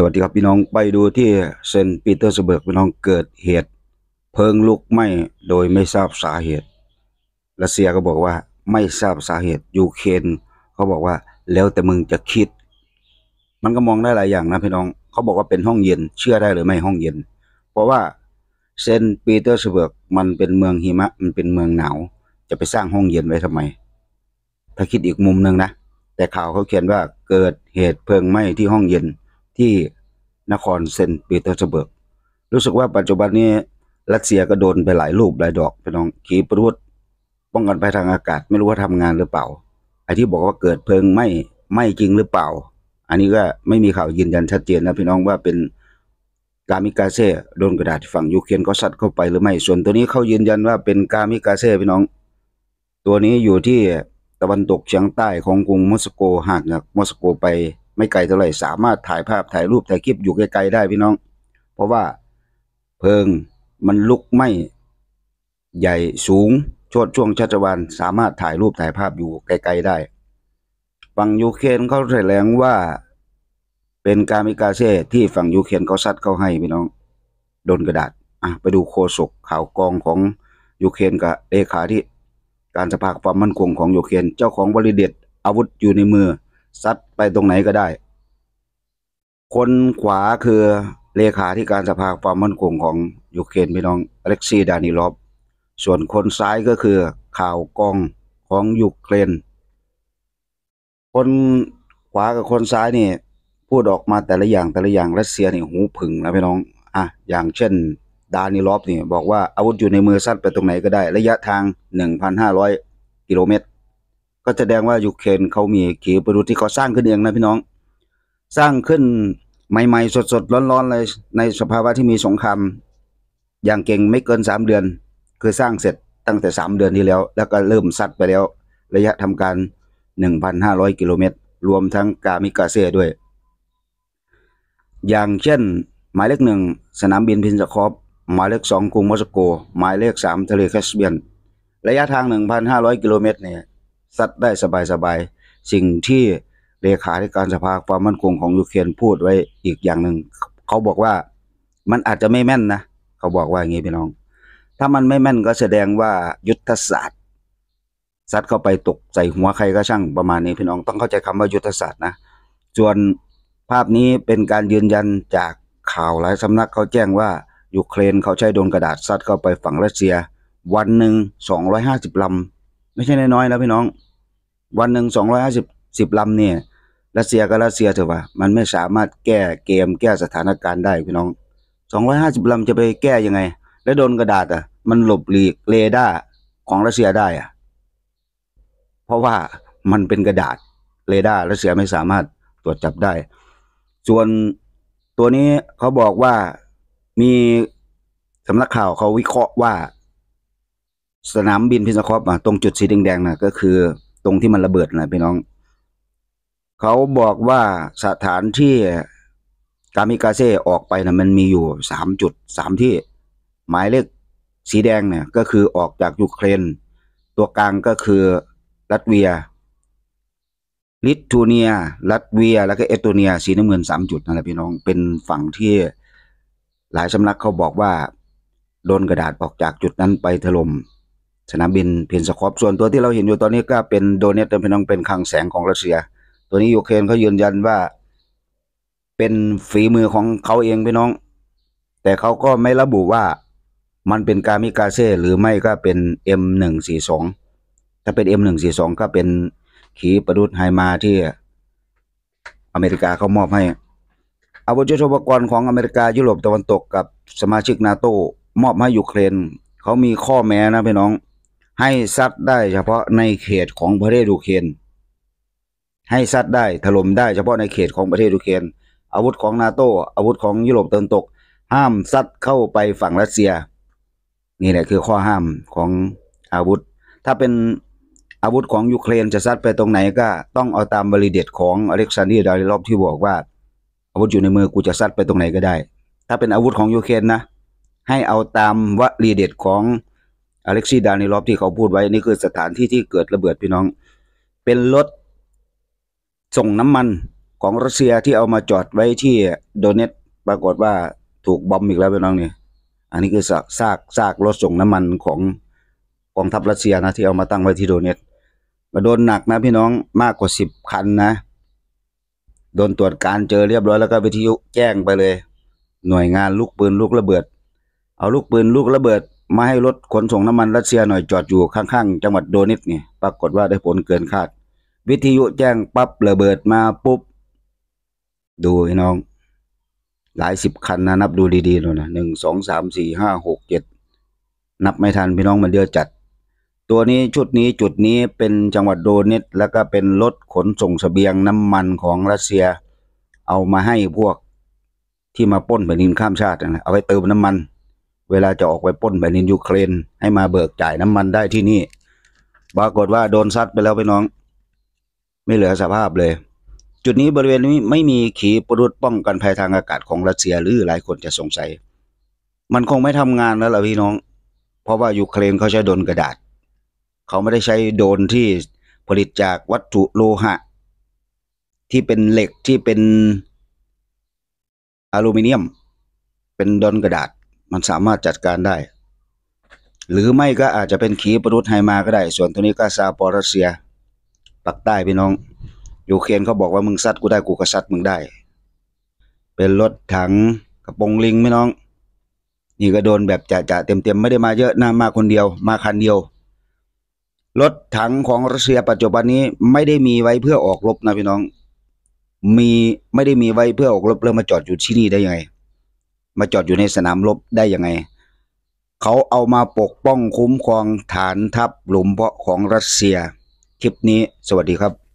สวัสดีครับพี่น้องไปดูที่เซนต์ปีเตอร์สเบิร์กพี่น้องเกิดเหตุเพลิงลุกไหม้โดยไม่ทราบสาเหตุรัสเซียก็บอกว่าไม่ทราบสาเหตุยูเครนเขาบอกว่าแล้วแต่มึงจะคิด มันก็มองได้หลายอย่างนะพี่น้องเขาบอกว่าเป็นห้องเย็นเชื่อได้หรือไม่ห้องเย็น เพราะว่าเซนต์ปีเตอร์สเบิร์กมันเป็นเมืองหิมะมันเป็นเมืองหนาวจะไปสร้างห้องเย็นไว้ทำไม ถ้าคิดอีกมุมหนึ่งนะแต่ข่าวเขาเขียนว่าเกิดเหตุเพลิงไหม้ที่ห้องเย็นที่นครเซนต์ปีเตอร์สเบิร์กรู้สึกว่าปัจจุบันนี้รัสเซียก็โดนไปหลายรูปหลายดอกพี่น้องขีปนาวุธป้องกันไปทางอากาศ ไม่รู้ว่าทำงานหรือเปล่าไอ้ที่บอกว่าเกิดเพลิงไหม้ไหม้จริงหรือเปล่า อันนี้ก็ไม่มีข่าวยืนยันชัดเจนนะพี่น้องว่าเป็นกามิกาเซ่โดนกระดาษฝั่งยูเครนก็ซัดเข้าไปหรือไม่ส่วนตัวนี้เขายืนยันว่าเป็นกามิกาเซ่พี่น้อง ตัวนี้อยู่ที่ตะวันตกเฉียงใต้ของกรุงมอสโกห่างจากมอสโกไปไม่ไกลเท่าไหร่สามารถถ่ายภาพถ่ายรูปถ่ายคลิปอยู่ไกลๆได้พี่น้อง เพราะว่าเพลิงมันลุกไหม้ใหญ่สูงชดช่วงชัชวานสามารถถ่ายรูปถ่ายภาพอยู่ไกลๆได้ ฝั่งยูเครนเขาแถลงว่าเป็นการมิกาเซ่ที่ฝั่งยูเครนเขาซัดเขาให้พี่น้องโดนกระดาษอ่ะไปดูโคศกข่าวกองของยูเครนกับเลขาที่การสภาความมั่นคงของยูเครนเจ้าของบริเดตอาวุธอยู่ในมือซัดไปตรงไหนก็ได้ คนขวาคือเลขาธิการสภาความมั่นคงของยูเครนพี่น้อง อเล็กซี ดานิลอฟส่วนคนซ้ายก็คือข่าวกองของยูเครน คนขวากับคนซ้ายนี่ พูดออกมาแต่ละอย่างแต่ละอย่างรัสเซียนี่หูผึ่งนะพี่น้อง อ่ะ อย่างเช่น ดานิลอฟนี่ บอกว่าอาวุธอยู่ในมือสั้นไปตรงไหนก็ได้ ระยะทาง 1,500 กิโลเมตรก็แสดงว่ายูเครนเขามีขีปนาวุธที่เขาสร้างขึ้นเองนะพี่น้อง สร้างขึ้นใหม่ๆ สดๆ ร้อนๆเลยในสภาวะที่มีสงครามอย่างเก่งไม่เกินสามเดือน คือสร้างเสร็จตั้งแต่สามเดือนที่แล้ว แล้วก็เริ่มสัตว์ไปแล้วระยะทำการหนึ่งพันห้าร้อยกิโลเมตร รวมทั้งกามิกาเซ่ด้วย อย่างเช่น หมายเลขหนึ่งสนามบินพินสคอฟหมายเลขสองกรุงมอสโก หมายเลขสามทะเลแคสเปียน ระยะทางหนึ่งพันห้าร้อยกิโลเมตรเนี่ยซัดได้สบายๆสิ่งที่เลขาธิการสภาความมั่นคงของยูเครนพูดไว้อีกอย่างหนึ่งเขาบอกว่ามันอาจจะไม่แม่นนะ เขาบอกว่าอย่างนี้พี่น้อง ถ้ามันไม่แม่นก็แสดงว่ายุทธศาสตร์ซัดเข้าไปตกใส่หัวใครก็ช่างประมาณนี้พี่น้อง ต้องเข้าใจคำว่ายุทธศาสตร์นะส่วนภาพนี้เป็นการยืนยันจากข่าวหลายสำนักเขาแจ้งว่ายูเครนเขาใช้โดนกระดาษซัดเข้าไปฝั่งรัสเซีย วันหนึ่ง250ลำไม่ใช่น้อยๆแล้ว พี่น้อง วันหนึ่งสองร้อยห้าสิบสิบลำเนี่ยรัสเซียก็รัสเซียเถอะว่า มันไม่สามารถแก้เกมแก้สถานการณ์ได้พี่น้องสองร้อยห้าสิบลำจะไปแก้ยังไง แล้วโดนกระดาษอ่ะ มันหลบหลีกเรดาร์ของรัสเซียได้อ่ะ เพราะว่ามันเป็นกระดาษเรดาร์รัสเซียไม่สามารถตรวจจับได้ ส่วนตัวนี้เขาบอกว่ามีสำนักข่าวเขาวิเคราะห์ว่าสนามบินพิซคอปอ่ะตรงจุดสีแดงๆนะก็คือตรงที่มันระเบิดนะพี่น้อง เขาบอกว่าสถานที่กามิกาเซ่ออกไปนะมันมีอยู่สามจุดสามที่ หมายเลขสีแดงเนี่ยก็คือออกจากยูเครนตัวกลางก็คือรัสเวียลิทัวเนียรัสเวีย แล้วก็เอสโตเนีย สีน้ำเงินสามจุดนั่นแหละพี่น้องเป็นฝั่งที่ หลายสำนักเขาบอกว่า โดนกระดาษออกจากจุดนั้นไปถล่มสนามบินเพนสคอปส่วนตัวที่เราเห็นอยู่ตอนนี้ก็เป็นโดเนตเป็นน้อง เป็นคลังแสงของรัสเซีย ตัวนี้ ยูเครนเขายืนยันว่าเป็นฝีมือของเขาเอง พี่น้อง แต่เขาก็ไม่ระบุว่ามันเป็นการมิกาเซ่หรือไม่ก็เป็น M142 ถ้าเป็น M142 ก็เป็นขีปนาวุธไฮมาที่อเมริกาเขามอบให้อาวุธยุทโธปกรณ์ของอเมริกายุโรปตะวันตกกับสมาชิกนาโตมอบให้ยูเครนเขามีข้อแม้นะพี่น้องให้ซัดได้เฉพาะในเขตของประเทศดูเคนให้ซัดได้ถล่มได้เฉพาะในเขตของประเทศดูเคนอาวุธของนาโตอาวุธของยุโรปตะวันตก ห้ามซัดเข้าไปฝั่งรัสเซียนี่แหละคือ ข้อห้ามของอาวุธ ถ้าเป็นอาวุธของยูเครนจะซัดไปตรงไหนก็ ต้องเอาตามบริเดตของอเล็กซานดีดาริลอบที่บอกว่าอาวุธอยู่ในมือกูจะซัดไปตรงไหนก็ได้ ถ้าเป็นอาวุธของยูเครนนะให้เอาตามวลีเดตของอเล็กซี่ดานิลอฟที่เขาพูดไว้นี่คือสถานที่ที่เกิดระเบิดพี่น้อง เป็นรถส่งน้ำมันของรัสเซียที่เอามาจอดไว้ที่โดเนต ปรากฏว่าถูกบอมอีกแล้วพี่น้องนี่อันนี้คือซากซากซากรถส่งน้ำมันของกองทัพรัสเซียนะที่เอามาตั้งไว้ที่โดเนตมาโดนหนักนะพี่น้องมากกว่าสิบคันนะโดนตรวจการเจอเรียบร้อยแล้วก็วิทยุแจ้งไปเลย หน่วยงานลูกปืนลูกระเบิด เอาลูกปืนลูกระเบิดมาให้รถขนส่งน้ำมัน รัสเซียหน่อยจอดอยู่ข้าง ๆ จังหวัดโดนิเนี่ปรากฏว่าได้ผลเกินคาด วิทยุแจ้งปั๊บระเบิดมาปุ๊บ ดูน้อง หลายสิบคันนะ นับดูดีๆเลยนะหนึ่งสองสามสี่ ห้า หก เจ็ด นับไม่ทัน พี่น้องมันเยอดจัด ตัวนี้ชุดนี้จุดนี้เป็นจังหวัดโดนิสแล้วก็เป็นรถขนส่งสเสบียงน้ำมันของรัสเซีย เอามาให้พวกที่มาป้นแผ่นดินข้ามชาตินะเอาไว้เติมน้ำมันเวลาจะออกไปป้นแผ่นดินยูเครนให้มาเบิกจ่ายน้ำมันได้ที่นี่ปรากฏว่าโดนซัดไปแล้วไปน้อง ไม่เหลือสภาพเลย จุดนี้บริเวณนี้ไม่มีขีปนาวุธป้องกันภัยทางอากาศของรัสเซียหรือหลายคนจะสงสัย มันคงไม่ทำงานแล้วล่ะพี่น้อง เพราะว่ายูเครนเขาใช้โดนกระดาษเขาไม่ได้ใช้โดนที่ผลิตจากวัตถุโลหะ ที่เป็นเหล็กที่เป็นอลูมิเนียมเป็นโดนกระดาษมันสามารถจัดการได้ หรือไม่ก็อาจจะเป็นขีปรุธไฮมาก็ได้ ส่วนตัวนี้ก็ซาปอรัสเซียปักใต้พี่น้องยูเครนเขาบอกว่ามึงซัดกูได้กูก็ซัดมึงได้ เป็นรถถังกระปงลิงพี่น้องนี่ก็โดนแบบจ่าๆเต็มๆ ไม่ได้มาเยอะนะมาคนเดียว มาคันเดียวรถถังของรัสเซียปัจจุบันนี้ไม่ได้มีไว้เพื่อออกรบนะพี่น้อง มีไม่ได้มีไว้เพื่อออกรบแล้วมาจอดอยู่ที่นี่ได้ยังไงมาจอดอยู่ในสนามรบได้ยังไง เขาเอามาปกป้องคุ้มครองฐานทัพหลุมเพาะของรัสเซีย คลิปนี้สวัสดีครับ